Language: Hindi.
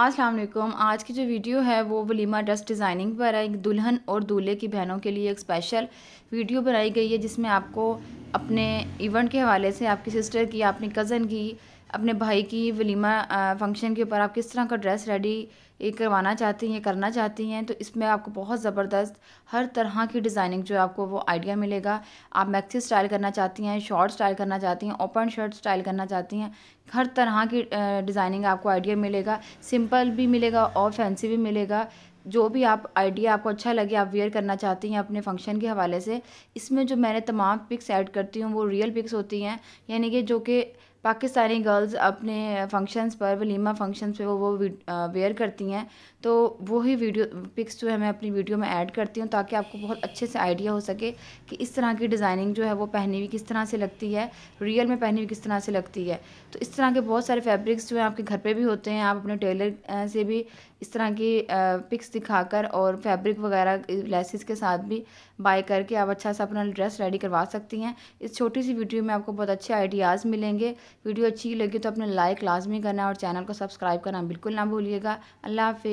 अस्सलाम वालेकुम आज की जो वीडियो है वो वलीमा ड्रेस डिज़ाइनिंग पर है दुल्हन और दूल्हे की बहनों के लिए एक स्पेशल वीडियो बनाई गई है जिसमें आपको अपने इवेंट के हवाले से आपकी सिस्टर की आपने कज़न की अपने भाई की वलीमा फंक्शन के ऊपर आप किस तरह का ड्रेस रेडी करवाना चाहती हैं करना चाहती हैं तो इसमें आपको बहुत ज़बरदस्त हर तरह की डिज़ाइनिंग जो है आपको वो आइडिया मिलेगा आप मैक्सी स्टाइल करना चाहती हैं शॉर्ट स्टाइल करना चाहती हैं ओपन शर्ट स्टाइल करना चाहती हैं हर तरह की डिज़ाइनिंग आपको आइडिया मिलेगा सिंपल भी मिलेगा और फैंसी भी मिलेगा जो भी आप आइडिया आपको अच्छा लगे आप वेयर करना चाहती हैं अपने फंक्शन के हवाले से इसमें जो मैंने तमाम पिक्स ऐड करती हूँ वो रियल पिक्स होती हैं यानी कि जो कि पाकिस्तानी गर्ल्स अपने फंक्शंस पर वलीमा फंक्शंस पे वो वो वेयर करती हैं तो वो ही वीडियो पिक्स जो है मैं अपनी वीडियो में ऐड करती हूँ ताकि आपको बहुत अच्छे से आइडिया हो सके कि इस तरह की डिज़ाइनिंग जो है वो पहनी हुई किस तरह से लगती है रियल में पहनी हुई किस तरह से लगती है तो इस तरह के बहुत सारे फैब्रिक्स जो हैं आपके घर पर भी होते हैं आप अपने टेलर से भी इस तरह की पिक्स दिखाकर और फैब्रिक वगैरह लेसिस के साथ भी बाय करके आप अच्छा सा अपना ड्रेस रेडी करवा सकती हैं इस छोटी सी वीडियो में आपको बहुत अच्छे आइडियाज़ मिलेंगे वीडियो अच्छी लगी तो अपने लाइक लाजमी करना और चैनल को सब्सक्राइब करना बिल्कुल ना भूलिएगा अल्लाह हाफि